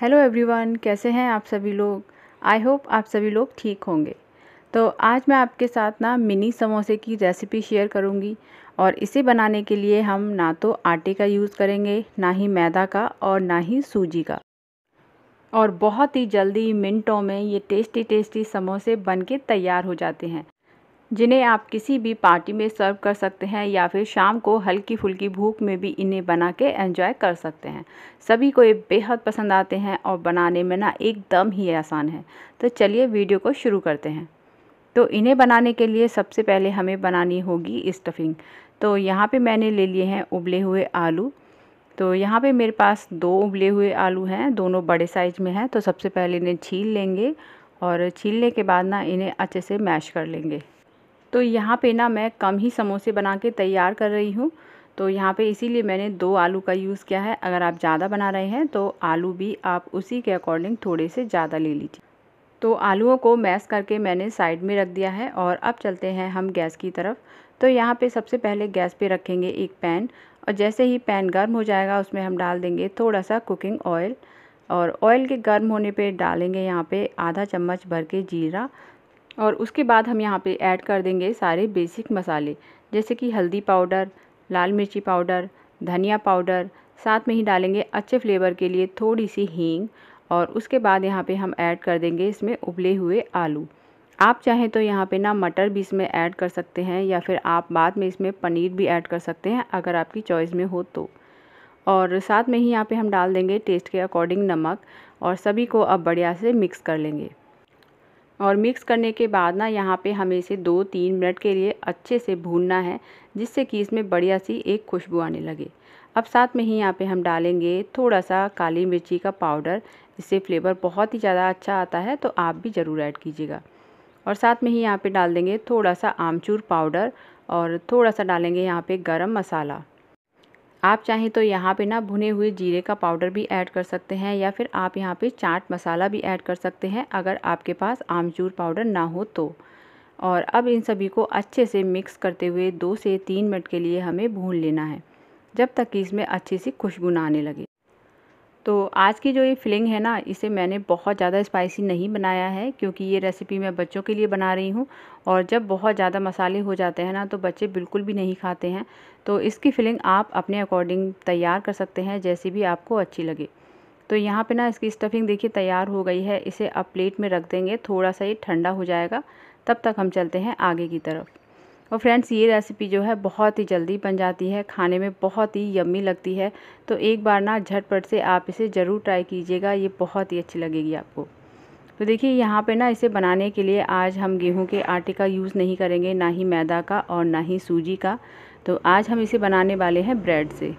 hello everyone कैसे हैं आप सभी लोग आई होप आप सभी लोग ठीक होंगे तो आज मैं आपके साथ ना मिनी समोसे की रेसिपी शेयर करूंगी और इसे बनाने के लिए हम ना तो आटे का यूज़ करेंगे ना ही मैदा का और ना ही सूजी का और बहुत ही जल्दी मिनटों में ये टेस्टी टेस्टी समोसे बन के तैयार हो जाते हैं जिन्हें आप किसी भी पार्टी में सर्व कर सकते हैं या फिर शाम को हल्की फुल्की भूख में भी इन्हें बना के एंजॉय कर सकते हैं सभी को ये बेहद पसंद आते हैं और बनाने में ना एकदम ही आसान है तो चलिए वीडियो को शुरू करते हैं तो इन्हें बनाने के लिए सबसे पहले हमें बनानी होगी स्टफिंग तो यहाँ पर मैंने ले लिए हैं उबले हुए आलू तो यहाँ पर मेरे पास दो उबले हुए आलू हैं दोनों बड़े साइज़ में हैं तो सबसे पहले इन्हें छील लेंगे और छीलने के बाद ना इन्हें अच्छे से मैश कर लेंगे तो यहाँ पे ना मैं कम ही समोसे बना के तैयार कर रही हूँ तो यहाँ पे इसीलिए मैंने दो आलू का यूज़ किया है अगर आप ज़्यादा बना रहे हैं तो आलू भी आप उसी के अकॉर्डिंग थोड़े से ज़्यादा ले लीजिए तो आलूओं को मैश करके मैंने साइड में रख दिया है और अब चलते हैं हम गैस की तरफ तो यहाँ पे सबसे पहले गैस पे रखेंगे एक पैन और जैसे ही पैन गर्म हो जाएगा उसमें हम डाल देंगे थोड़ा सा कुकिंग ऑयल और ऑयल के गर्म होने पे डालेंगे यहाँ पे आधा चम्मच भर के जीरा और उसके बाद हम यहाँ पे ऐड कर देंगे सारे बेसिक मसाले जैसे कि हल्दी पाउडर लाल मिर्ची पाउडर धनिया पाउडर साथ में ही डालेंगे अच्छे फ्लेवर के लिए थोड़ी सी हींग और उसके बाद यहाँ पे हम ऐड कर देंगे इसमें उबले हुए आलू आप चाहें तो यहाँ पे ना मटर भी इसमें ऐड कर सकते हैं या फिर आप बाद में इसमें पनीर भी ऐड कर सकते हैं अगर आपकी चॉइस में हो तो और साथ में ही यहाँ पे हम डाल देंगे टेस्ट के अकॉर्डिंग नमक और सभी को अब बढ़िया से मिक्स कर लेंगे और मिक्स करने के बाद ना यहाँ पे हमें इसे दो तीन मिनट के लिए अच्छे से भूनना है जिससे कि इसमें बढ़िया सी एक खुशबू आने लगे अब साथ में ही यहाँ पे हम डालेंगे थोड़ा सा काली मिर्ची का पाउडर इससे फ्लेवर बहुत ही ज़्यादा अच्छा आता है तो आप भी ज़रूर ऐड कीजिएगा और साथ में ही यहाँ पर डाल देंगे थोड़ा सा आमचूर पाउडर और थोड़ा सा डालेंगे यहाँ पर गर्म मसाला आप चाहें तो यहाँ पे ना भुने हुए जीरे का पाउडर भी ऐड कर सकते हैं या फिर आप यहाँ पे चाट मसाला भी ऐड कर सकते हैं अगर आपके पास आमचूर पाउडर ना हो तो और अब इन सभी को अच्छे से मिक्स करते हुए दो से तीन मिनट के लिए हमें भून लेना है जब तक कि इसमें अच्छी सी खुशबू आने लगे तो आज की जो ये फिलिंग है ना इसे मैंने बहुत ज़्यादा स्पाइसी नहीं बनाया है क्योंकि ये रेसिपी मैं बच्चों के लिए बना रही हूँ और जब बहुत ज़्यादा मसाले हो जाते हैं ना तो बच्चे बिल्कुल भी नहीं खाते हैं तो इसकी फिलिंग आप अपने अकॉर्डिंग तैयार कर सकते हैं जैसी भी आपको अच्छी लगे तो यहाँ पर ना इसकी स्टफिंग देखिए तैयार हो गई है इसे आप प्लेट में रख देंगे थोड़ा सा ये ठंडा हो जाएगा तब तक हम चलते हैं आगे की तरफ़ और फ्रेंड्स ये रेसिपी जो है बहुत ही जल्दी बन जाती है खाने में बहुत ही यम्मी लगती है तो एक बार ना झटपट से आप इसे ज़रूर ट्राई कीजिएगा ये बहुत ही अच्छी लगेगी आपको तो देखिए यहाँ पे ना इसे बनाने के लिए आज हम गेहूं के आटे का यूज़ नहीं करेंगे ना ही मैदा का और ना ही सूजी का तो आज हम इसे बनाने वाले हैं ब्रेड से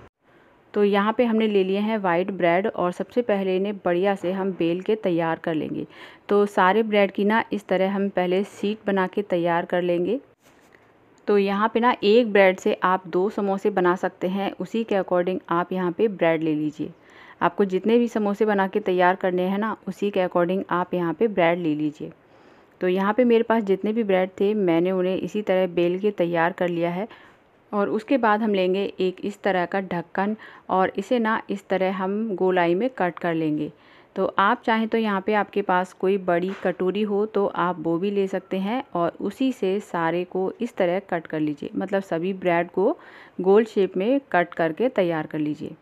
तो यहाँ पे हमने ले लिए हैं वाइट ब्रेड और सबसे पहले इन्हें बढ़िया से हम बेल के तैयार कर लेंगे तो सारे ब्रेड की ना इस तरह हम पहले सीट बना के तैयार कर लेंगे तो यहाँ पे ना एक ब्रेड से आप दो समोसे बना सकते हैं उसी के अकॉर्डिंग आप यहाँ पे ब्रेड ले लीजिए आपको जितने भी समोसे बना के तैयार करने हैं ना उसी के अकॉर्डिंग आप यहाँ पे ब्रेड ले लीजिए तो यहाँ पे मेरे पास जितने भी ब्रेड थे मैंने उन्हें इसी तरह बेल के तैयार कर लिया है और उसके बाद हम लेंगे एक इस तरह का ढक्कन और इसे ना इस तरह हम गोलाई में कट कर लेंगे तो आप चाहें तो यहाँ पे आपके पास कोई बड़ी कटोरी हो तो आप वो भी ले सकते हैं और उसी से सारे को इस तरह कट कर लीजिए मतलब सभी ब्रेड को गोल शेप में कट करके तैयार कर लीजिए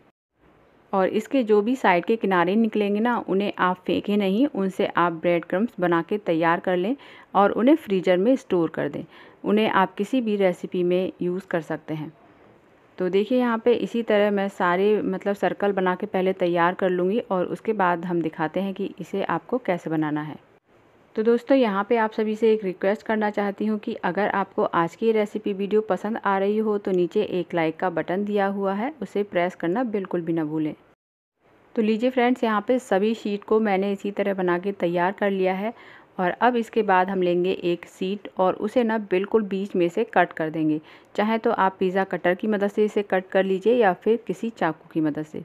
और इसके जो भी साइड के किनारे निकलेंगे ना उन्हें आप फेंकें नहीं उनसे आप ब्रेड क्रम्स बना के तैयार कर लें और उन्हें फ्रीजर में स्टोर कर दें उन्हें आप किसी भी रेसिपी में यूज़ कर सकते हैं तो देखिए यहाँ पे इसी तरह मैं सारे मतलब सर्कल बना के पहले तैयार कर लूँगी और उसके बाद हम दिखाते हैं कि इसे आपको कैसे बनाना है तो दोस्तों यहाँ पे आप सभी से एक रिक्वेस्ट करना चाहती हूँ कि अगर आपको आज की रेसिपी वीडियो पसंद आ रही हो तो नीचे एक लाइक का बटन दिया हुआ है उसे प्रेस करना बिल्कुल भी ना भूलें तो लीजिए फ्रेंड्स यहाँ पे सभी शीट को मैंने इसी तरह बना के तैयार कर लिया है और अब इसके बाद हम लेंगे एक सीट और उसे ना बिल्कुल बीच में से कट कर देंगे चाहे तो आप पिज़्ज़ा कटर की मदद से इसे कट कर लीजिए या फिर किसी चाकू की मदद से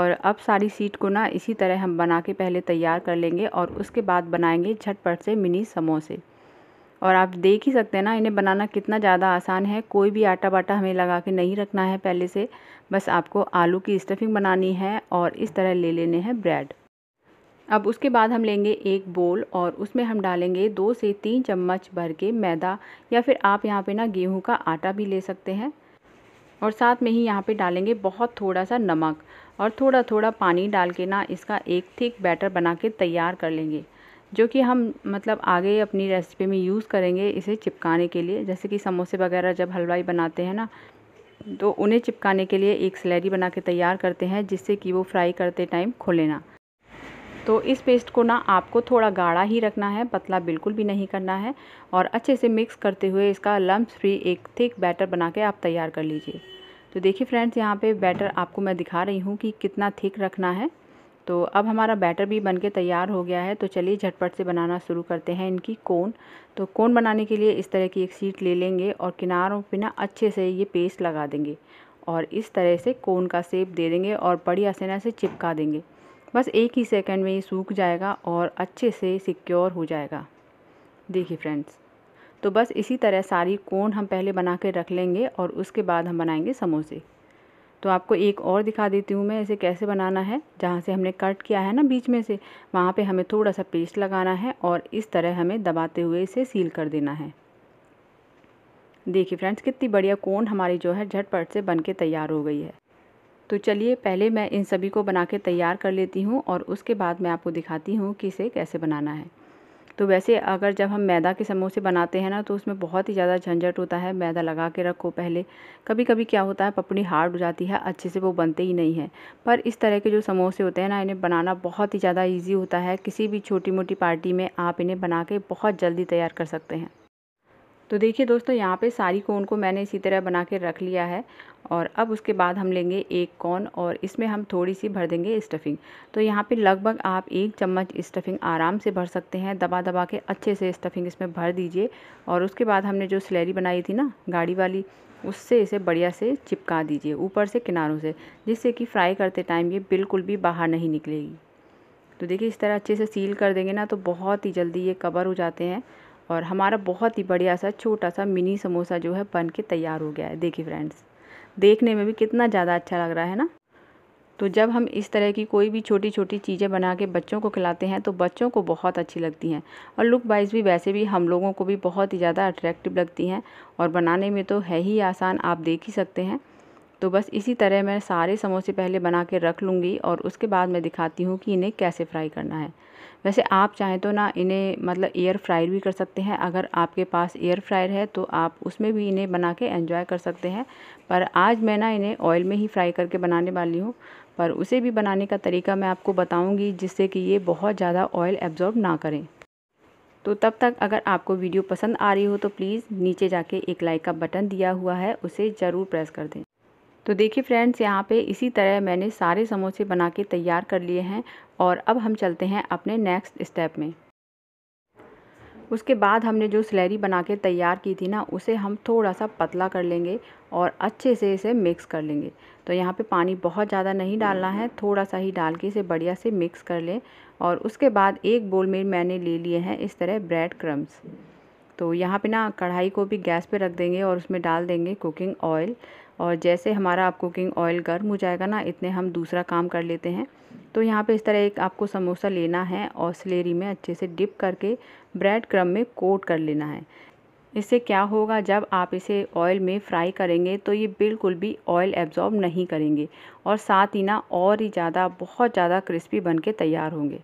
और अब सारी सीट को ना इसी तरह हम बना के पहले तैयार कर लेंगे और उसके बाद बनाएंगे झटपट से मिनी समोसे और आप देख ही सकते हैं ना इन्हें बनाना कितना ज़्यादा आसान है कोई भी आटा बाटा हमें लगा के नहीं रखना है पहले से बस आपको आलू की स्टफिंग बनानी है और इस तरह ले लेने हैं ब्रेड अब उसके बाद हम लेंगे एक बोल और उसमें हम डालेंगे दो से तीन चम्मच भर के मैदा या फिर आप यहाँ पे ना गेहूँ का आटा भी ले सकते हैं और साथ में ही यहाँ पे डालेंगे बहुत थोड़ा सा नमक और थोड़ा थोड़ा पानी डाल के ना इसका एक थिक बैटर बना के तैयार कर लेंगे जो कि हम मतलब आगे अपनी रेसिपी में यूज़ करेंगे इसे चिपकाने के लिए जैसे कि समोसे वगैरह जब हलवाई बनाते हैं ना तो उन्हें चिपकाने के लिए एक स्लैडी बना के तैयार करते हैं जिससे कि वो फ्राई करते टाइम खोले ना तो इस पेस्ट को ना आपको थोड़ा गाढ़ा ही रखना है पतला बिल्कुल भी नहीं करना है और अच्छे से मिक्स करते हुए इसका लम्ब फ्री एक थिक बैटर बना के आप तैयार कर लीजिए तो देखिए फ्रेंड्स यहाँ पे बैटर आपको मैं दिखा रही हूँ कि कितना थिक रखना है तो अब हमारा बैटर भी बनके तैयार हो गया है तो चलिए झटपट से बनाना शुरू करते हैं इनकी कोन तो कोन बनाने के लिए इस तरह की एक सीट ले लेंगे और किनारों पर ना अच्छे से ये पेस्ट लगा देंगे और इस तरह से कोन का सेप दे देंगे और बढ़िया से ना इसे चिपका देंगे बस एक ही सेकंड में ये सूख जाएगा और अच्छे से सिक्योर हो जाएगा देखिए फ्रेंड्स तो बस इसी तरह सारी कोन हम पहले बना के रख लेंगे और उसके बाद हम बनाएंगे समोसे तो आपको एक और दिखा देती हूँ मैं इसे कैसे बनाना है जहाँ से हमने कट किया है ना बीच में से वहाँ पे हमें थोड़ा सा पेस्ट लगाना है और इस तरह हमें दबाते हुए इसे सील कर देना है देखिए फ्रेंड्स कितनी बढ़िया कोन हमारी जो है झटपट से बन के तैयार हो गई है तो चलिए पहले मैं इन सभी को बना के तैयार कर लेती हूँ और उसके बाद मैं आपको दिखाती हूँ कि इसे कैसे बनाना है तो वैसे अगर जब हम मैदा के समोसे बनाते हैं ना तो उसमें बहुत ही ज़्यादा झंझट होता है मैदा लगा के रखो पहले कभी कभी क्या होता है पपड़ी हार्ड हो जाती है अच्छे से वो बनते ही नहीं है पर इस तरह के जो समोसे होते हैं ना इन्हें बनाना बहुत ही ज़्यादा ईजी होता है किसी भी छोटी मोटी पार्टी में आप इन्हें बना के बहुत जल्दी तैयार कर सकते हैं तो देखिए दोस्तों यहाँ पे सारी कोन को मैंने इसी तरह बना के रख लिया है और अब उसके बाद हम लेंगे एक कोन और इसमें हम थोड़ी सी भर देंगे स्टफिंग तो यहाँ पे लगभग आप एक चम्मच स्टफिंग आराम से भर सकते हैं दबा दबा के अच्छे से स्टफिंग इसमें भर दीजिए और उसके बाद हमने जो स्लैरी बनाई थी ना गाड़ी वाली उससे इसे बढ़िया से चिपका दीजिए ऊपर से किनारों से जिससे कि फ्राई करते टाइम ये बिल्कुल भी बाहर नहीं निकलेगी तो देखिए इस तरह अच्छे से सील कर देंगे ना तो बहुत ही जल्दी ये कवर हो जाते हैं और हमारा बहुत ही बढ़िया सा छोटा सा मिनी समोसा जो है बन के तैयार हो गया है देखिए फ्रेंड्स देखने में भी कितना ज़्यादा अच्छा लग रहा है ना तो जब हम इस तरह की कोई भी छोटी छोटी चीज़ें बना के बच्चों को खिलाते हैं तो बच्चों को बहुत अच्छी लगती हैं और लुक वाइज भी वैसे भी हम लोगों को भी बहुत ही ज़्यादा अट्रैक्टिव लगती हैं और बनाने में तो है ही आसान आप देख ही सकते हैं तो बस इसी तरह मैं सारे समोसे पहले बना के रख लूँगी और उसके बाद मैं दिखाती हूँ कि इन्हें कैसे फ्राई करना है वैसे आप चाहें तो ना इन्हें मतलब एयर फ्रायर भी कर सकते हैं अगर आपके पास एयर फ्रायर है तो आप उसमें भी इन्हें बना के एंजॉय कर सकते हैं पर आज मैं ना इन्हें ऑयल में ही फ्राई करके बनाने वाली हूँ पर उसे भी बनाने का तरीका मैं आपको बताऊँगी जिससे कि ये बहुत ज़्यादा ऑयल एब्ज़ॉर्ब ना करें तो तब तक अगर आपको वीडियो पसंद आ रही हो तो प्लीज़ नीचे जाके एक लाइक का बटन दिया हुआ है उसे ज़रूर प्रेस कर दें तो देखिए फ्रेंड्स यहाँ पे इसी तरह मैंने सारे समोसे बना के तैयार कर लिए हैं और अब हम चलते हैं अपने नेक्स्ट स्टेप में उसके बाद हमने जो सलैरी बना के तैयार की थी ना उसे हम थोड़ा सा पतला कर लेंगे और अच्छे से इसे मिक्स कर लेंगे तो यहाँ पे पानी बहुत ज़्यादा नहीं डालना है थोड़ा सा ही डाल के इसे बढ़िया से मिक्स कर लें और उसके बाद एक बोल में मैंने ले लिए हैं इस तरह ब्रेड क्रम्स तो यहाँ पे ना कढ़ाई को भी गैस पे रख देंगे और उसमें डाल देंगे कुकिंग ऑयल और जैसे हमारा आप कुकिंग ऑयल गर्म हो जाएगा ना इतने हम दूसरा काम कर लेते हैं तो यहाँ पे इस तरह एक आपको समोसा लेना है और सलेरी में अच्छे से डिप करके ब्रेड क्रम में कोट कर लेना है इससे क्या होगा जब आप इसे ऑयल में फ्राई करेंगे तो ये बिल्कुल भी ऑयल एब्जॉर्ब नहीं करेंगे और साथ ही ना और ही ज़्यादा बहुत ज़्यादा क्रिस्पी बन के तैयार होंगे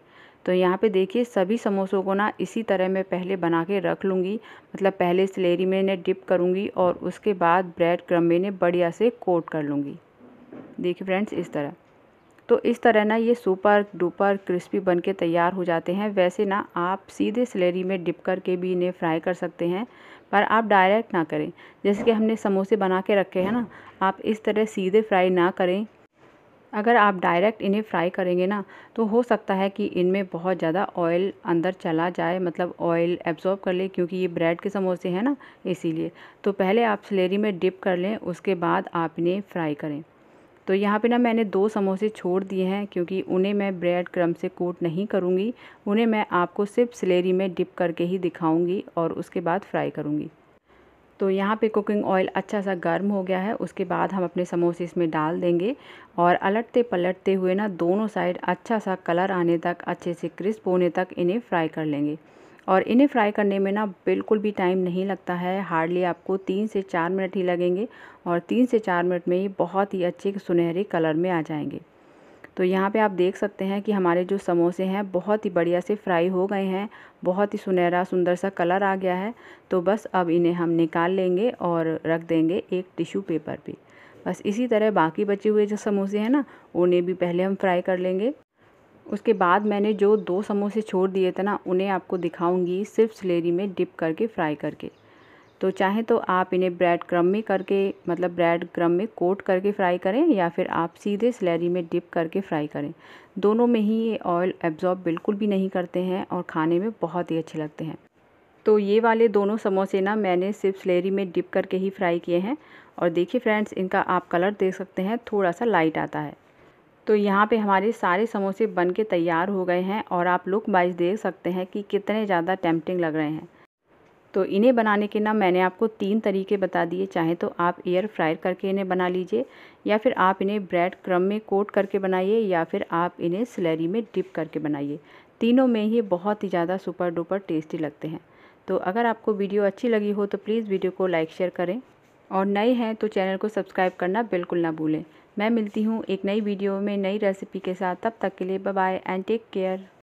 तो यहाँ पे देखिए सभी समोसों को ना इसी तरह मैं पहले बना के रख लूँगी मतलब पहले सलेरी में इन्हें डिप करूँगी और उसके बाद ब्रेड क्रम में इन्हें बढ़िया से कोट कर लूँगी देखिए फ्रेंड्स इस तरह तो इस तरह ना ये सुपर डुपर क्रिस्पी बन के तैयार हो जाते हैं वैसे ना आप सीधे सलेरी में डिप करके भी इन्हें फ्राई कर सकते हैं पर आप डायरेक्ट ना करें जैसे कि हमने समोसे बना के रखे हैं ना आप इस तरह सीधे फ्राई ना करें अगर आप डायरेक्ट इन्हें फ्राई करेंगे ना तो हो सकता है कि इनमें बहुत ज़्यादा ऑयल अंदर चला जाए मतलब ऑयल एब्जॉर्ब कर ले क्योंकि ये ब्रेड के समोसे हैं ना इसीलिए तो पहले आप सलेरी में डिप कर लें उसके बाद आप इन्हें फ्राई करें तो यहाँ पे ना मैंने दो समोसे छोड़ दिए हैं क्योंकि उन्हें मैं ब्रेड क्रम से कोट नहीं करूँगी उन्हें मैं आपको सिर्फ सलेरी में डिप करके ही दिखाऊँगी और उसके बाद फ्राई करूँगी तो यहाँ पे कुकिंग ऑयल अच्छा सा गर्म हो गया है उसके बाद हम अपने समोसे इसमें डाल देंगे और अलटते पलटते हुए ना दोनों साइड अच्छा सा कलर आने तक अच्छे से क्रिस्प होने तक इन्हें फ्राई कर लेंगे और इन्हें फ्राई करने में ना बिल्कुल भी टाइम नहीं लगता है हार्डली आपको तीन से चार मिनट ही लगेंगे और तीन से चार मिनट में ये बहुत ही अच्छे सुनहरे कलर में आ जाएंगे तो यहाँ पे आप देख सकते हैं कि हमारे जो समोसे हैं बहुत ही बढ़िया से फ्राई हो गए हैं बहुत ही सुनहरा सुंदर सा कलर आ गया है तो बस अब इन्हें हम निकाल लेंगे और रख देंगे एक टिश्यू पेपर पे बस इसी तरह बाकी बचे हुए जो समोसे हैं ना उन्हें भी पहले हम फ्राई कर लेंगे उसके बाद मैंने जो दो समोसे छोड़ दिए थे ना उन्हें आपको दिखाऊँगी सिर्फ सलेरी में डिप करके फ्राई करके तो चाहे तो आप इन्हें ब्रेड क्रम में करके मतलब ब्रेड क्रम में कोट करके फ्राई करें या फिर आप सीधे सलेरी में डिप करके फ्राई करें दोनों में ही ये ऑयल एब्ज़ॉर्ब बिल्कुल भी नहीं करते हैं और खाने में बहुत ही अच्छे लगते हैं तो ये वाले दोनों समोसे ना मैंने सिर्फ स्लेरी में डिप करके ही फ्राई किए हैं और देखिए फ्रेंड्स इनका आप कलर देख सकते हैं थोड़ा सा लाइट आता है तो यहाँ पे हमारे सारे समोसे बन के तैयार हो गए हैं और आप लुक वाइज देख सकते हैं कि कितने ज़्यादा टेम्पटिंग लग रहे हैं तो इन्हें बनाने के ना मैंने आपको तीन तरीके बता दिए चाहे तो आप एयर फ्रायर करके इन्हें बना लीजिए या फिर आप इन्हें ब्रेड क्रम में कोट करके बनाइए या फिर आप इन्हें सिलैरी में डिप करके बनाइए तीनों में ही बहुत ही ज़्यादा सुपर डुपर टेस्टी लगते हैं तो अगर आपको वीडियो अच्छी लगी हो तो प्लीज़ वीडियो को लाइक शेयर करें और नए हैं तो चैनल को सब्सक्राइब करना बिल्कुल ना भूलें मैं मिलती हूँ एक नई वीडियो में नई रेसिपी के साथ तब तक के लिए बाय एंड टेक केयर